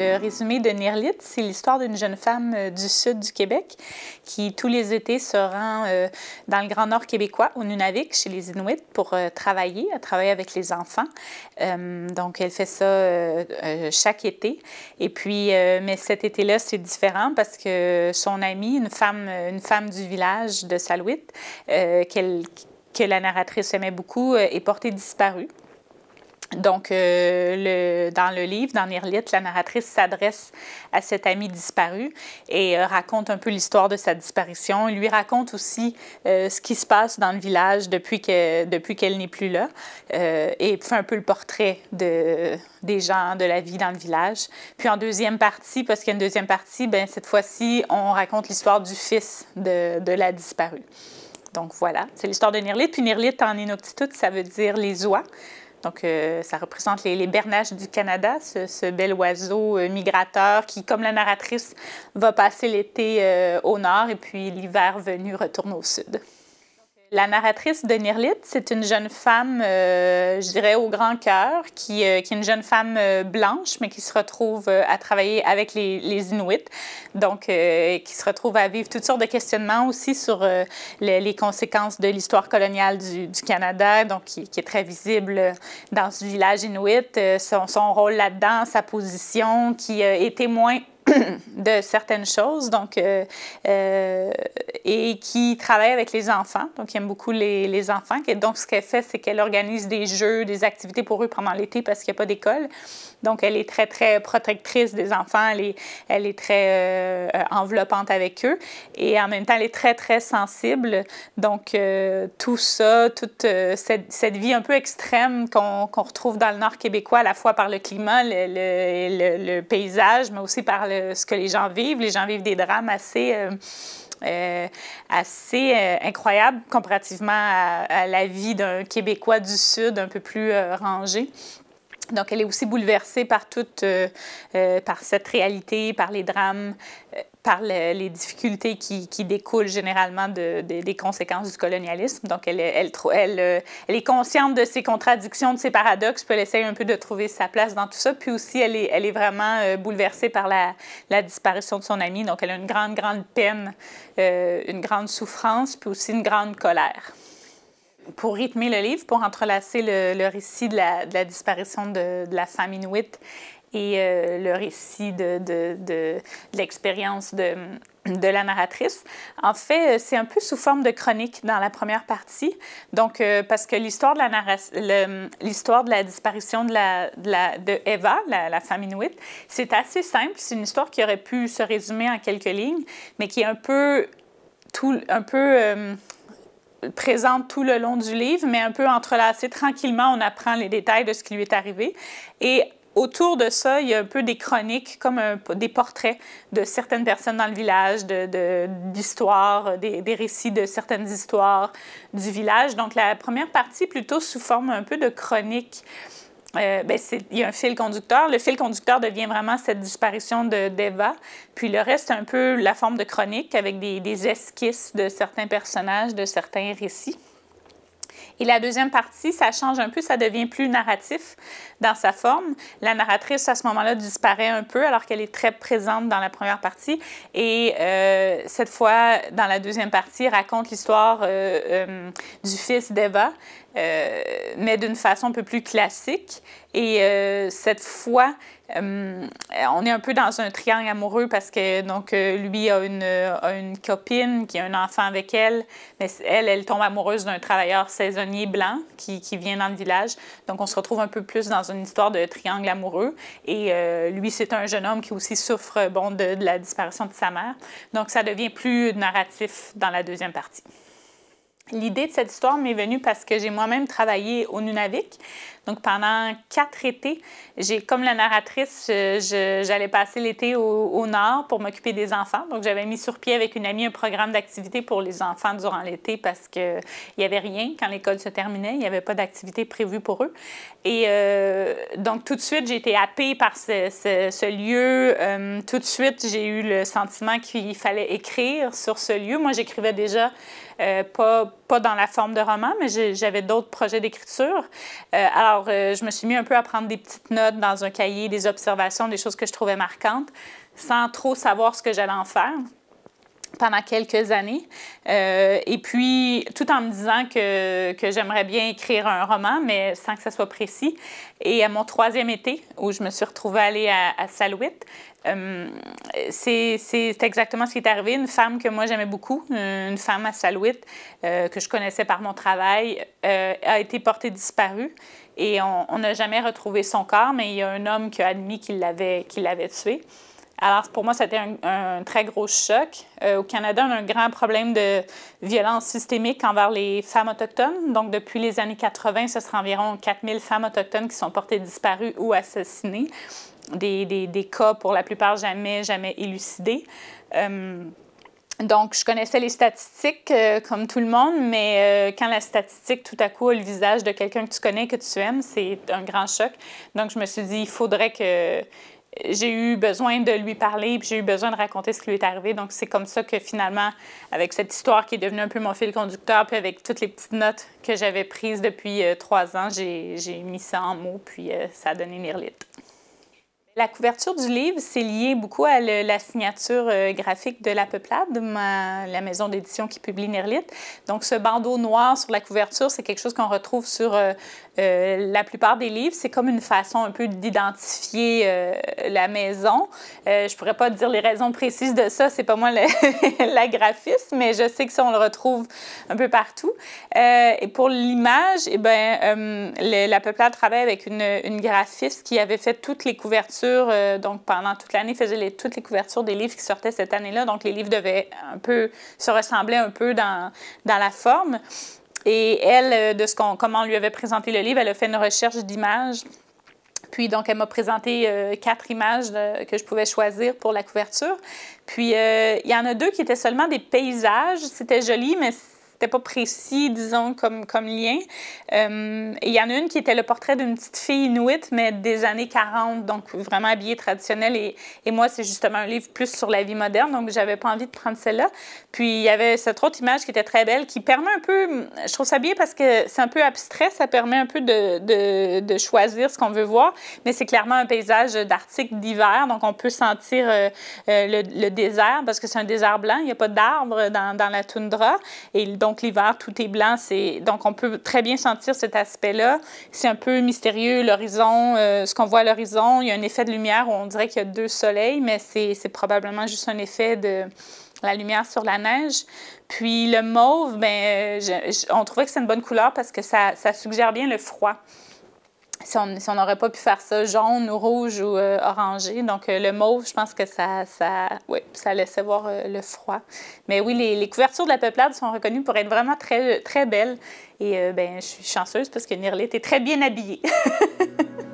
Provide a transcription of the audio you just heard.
Le résumé de Nirlit, c'est l'histoire d'une jeune femme euh, du sud du Québec qui, tous les étés, se rend euh, dans le Grand Nord québécois, au Nunavik, chez les Inuits, pour euh, travailler, à travailler avec les enfants. donc, elle fait ça chaque été. Et puis, mais cet été-là, c'est différent parce que son amie, une femme, une femme du village de Salouit, que la narratrice aimait beaucoup, est portée disparue. Donc, euh, dans le livre, dans Nirlit », la narratrice s'adresse à cet ami disparu et euh, raconte un peu l'histoire de sa disparition. Elle lui raconte aussi euh, ce qui se passe dans le village depuis qu'elle depuis qu'elle n'est plus là et fait un peu le portrait de, des gens, de la vie dans le village. Puis en deuxième partie, parce qu'il y a une deuxième partie, ben cette fois-ci, on raconte l'histoire du fils de, de la disparue. Donc voilà, c'est l'histoire de Nirlit ». Puis Nirlit en Inuktitut, ça veut dire les oies. Donc, euh, ça représente les, bernaches du Canada, ce, bel oiseau euh, migrateur qui, comme la narratrice, va passer l'été euh, au nord et puis l'hiver venu retourne au sud. La narratrice de Nirlit, c'est une jeune femme, euh, je dirais, au grand cœur, qui, euh, qui, est une jeune femme euh, blanche, mais qui se retrouve à travailler avec les, les Inuits, donc qui se retrouve à vivre toutes sortes de questionnements aussi sur les, les, conséquences de l'histoire coloniale du, du, Canada, donc qui, qui, est très visible dans ce village Inuit, son, son, rôle là-dedans, sa position, qui est témoin de certaines choses. Donc, euh, et qui travaille avec les enfants, donc qui aime beaucoup les, enfants. Donc, ce qu'elle fait, c'est qu'elle organise des jeux, des activités pour eux pendant l'été parce qu'il n'y a pas d'école. Donc, elle est très, très protectrice des enfants, elle est, elle est très euh, enveloppante avec eux et en même temps, elle est très, très sensible. Donc, euh, tout ça, toute euh, cette, cette, vie un peu extrême qu'on retrouve dans le Nord québécois, à la fois par le climat, le, le, le paysage, mais aussi par ce que les gens vivent. Les gens vivent des drames assez euh, assez euh, incroyable comparativement à, la vie d'un Québécois du Sud un peu plus euh, rangé. Donc, elle est aussi bouleversée par toute, euh, euh, par cette réalité, par les drames, euh, par les difficultés qui, découlent généralement des conséquences du colonialisme. Donc, elle, est consciente de ses contradictions, de ses paradoxes, puis elle essaye un peu de trouver sa place dans tout ça. Puis aussi, elle est, vraiment bouleversée par la, la, disparition de son ami. Donc, elle a une grande, grande peine, une grande souffrance, puis aussi une grande colère pour rythmer le livre, pour entrelacer le, récit de la, disparition de, la femme inuite et euh, le récit de, de, de l'expérience de, la narratrice. En fait, euh, c'est un peu sous forme de chronique dans la première partie, donc euh, parce que l'histoire de la l'histoire de la disparition de la, Eva, la, la, femme inuite, c'est assez simple. C'est une histoire qui aurait pu se résumer en quelques lignes, mais qui est un peu tout, un peu présente tout le long du livre, mais un peu entrelacé. Tranquillement, on apprend les détails de ce qui lui est arrivé. Et autour de ça, il y a un peu des chroniques, comme des portraits de certaines personnes dans le village, d'histoires, de, des, des, récits de certaines histoires du village. Donc la première partie, plutôt sous forme un peu de chronique. Euh, ben, il y a un fil conducteur. Le fil conducteur devient vraiment cette disparition de d'Eva. Puis le reste, un peu la forme de chronique avec des, esquisses de certains personnages, de certains récits. Et la deuxième partie, ça change un peu, ça devient plus narratif dans sa forme. La narratrice, à ce moment-là, disparaît un peu alors qu'elle est très présente dans la première partie. Et euh, cette fois, dans la deuxième partie, raconte l'histoire euh, du fils d'Eva, euh, mais d'une façon un peu plus classique. Et euh, cette fois, euh, on est un peu dans un triangle amoureux parce que donc lui a une, une copine qui a un enfant avec elle, mais elle, elle tombe amoureuse d'un travailleur saisonnier blanc qui, qui, vient dans le village. Donc on se retrouve un peu plus dans une histoire de triangle amoureux. Et lui, c'est un jeune homme qui aussi souffre bon, de la disparition de sa mère. Donc ça devient plus narratif dans la deuxième partie. L'idée de cette histoire m'est venue parce que j'ai moi-même travaillé au Nunavik. Donc pendant quatre étés, j'ai comme la narratrice, j'allais passer l'été au, nord pour m'occuper des enfants. Donc j'avais mis sur pied avec une amie un programme d'activité pour les enfants durant l'été parce que il y avait rien quand l'école se terminait, il n'y avait pas d'activité prévue pour eux. Et euh, donc tout de suite j'ai été happée par ce, lieu. Euh, tout de suite j'ai eu le sentiment qu'il fallait écrire sur ce lieu. Moi j'écrivais déjà euh, pas, pas dans la forme de roman, mais j'avais d'autres projets d'écriture. Euh, alors, euh, je me suis mis un peu à prendre des petites notes dans un cahier, des observations, des choses que je trouvais marquantes, sans trop savoir ce que j'allais en faire pendant quelques années. Euh, et puis, tout en me disant que, que j'aimerais bien écrire un roman, mais sans que ça soit précis. Et à mon troisième été, où je me suis retrouvée aller à, à Salouit, euh, c'est exactement ce qui est arrivé. Une femme que moi j'aimais beaucoup, une femme à Salouit, euh, que je connaissais par mon travail, a été portée disparue. Et on n'a jamais retrouvé son corps, mais il y a un homme qui a admis qu'il l'avait qu tuée. Alors, pour moi, c'était un, très gros choc. Euh, au Canada, on a un grand problème de violence systémique envers les femmes autochtones. Donc, depuis les années 80, ce sera environ 4000 femmes autochtones qui sont portées disparues ou assassinées. Des, des, cas, pour la plupart, jamais, jamais élucidés. Euh, donc, je connaissais les statistiques euh, comme tout le monde, mais quand la statistique, tout à coup, a le visage de quelqu'un que tu connais, que tu aimes, c'est un grand choc. Donc, je me suis dit, il faudrait que j'ai eu besoin de lui parler, puis j'ai eu besoin de raconter ce qui lui est arrivé. Donc, c'est comme ça que finalement, avec cette histoire qui est devenue un peu mon fil conducteur, puis avec toutes les petites notes que j'avais prises depuis euh, trois ans, j'ai mis ça en mots, puis euh, ça a donné Nirlite. La couverture du livre, c'est lié beaucoup à la signature euh, graphique de La Peuplade, la maison d'édition qui publie Nerlite. Donc, ce bandeau noir sur la couverture, c'est quelque chose qu'on retrouve sur euh, euh, la plupart des livres. C'est comme une façon un peu d'identifier la maison. je pourrais pas dire les raisons précises de ça, c'est pas moi la graphiste, mais je sais que ça, on le retrouve un peu partout. et pour l'image, eh ben, La Peuplade travaille avec une graphiste qui avait fait toutes les couvertures euh, donc, pendant toute l'année, faisait les, toutes les couvertures des livres qui sortaient cette année-là. Donc, les livres devaient un peu se ressembler un peu dans, dans la forme. Et elle, euh, de ce qu'on, comment on lui avait présenté le livre, elle a fait une recherche d'images. Puis donc, elle m'a présenté euh, quatre images que je pouvais choisir pour la couverture. Puis, il y en a deux qui étaient seulement des paysages. C'était joli, mais c'était pas précis, disons, comme, comme lien. Euh, il y en a une qui était le portrait d'une petite fille inuite, mais des années 40, donc vraiment habillée traditionnelle. Et, et moi, c'est justement un livre plus sur la vie moderne, donc j'avais pas envie de prendre celle-là. Puis il y avait cette autre image qui était très belle, qui permet un peu, je trouve ça bien parce que c'est un peu abstrait, ça permet un peu de, de, de choisir ce qu'on veut voir, mais c'est clairement un paysage d'Arctique d'hiver, donc on peut sentir euh, euh, le, désert parce que c'est un désert blanc, il n'y a pas d'arbres dans, dans la toundra. Et donc, donc l'hiver, tout est blanc. donc on peut très bien sentir cet aspect-là. C'est un peu mystérieux l'horizon, euh, ce qu'on voit à l'horizon. Il y a un effet de lumière où on dirait qu'il y a deux soleils, mais c'est probablement juste un effet de la lumière sur la neige. Puis le mauve, ben, euh, on trouvait que c'est une bonne couleur parce que ça suggère bien le froid si on n'aurait pas pu faire ça jaune ou rouge ou euh, orangé. Donc, euh, le mauve, je pense que ça, ça, oui, ça laissait voir euh, le froid. Mais oui, les, couvertures de la peuplade sont reconnues pour être vraiment très, très belles. Et ben, je suis chanceuse parce que Nirlet est très bien habillée.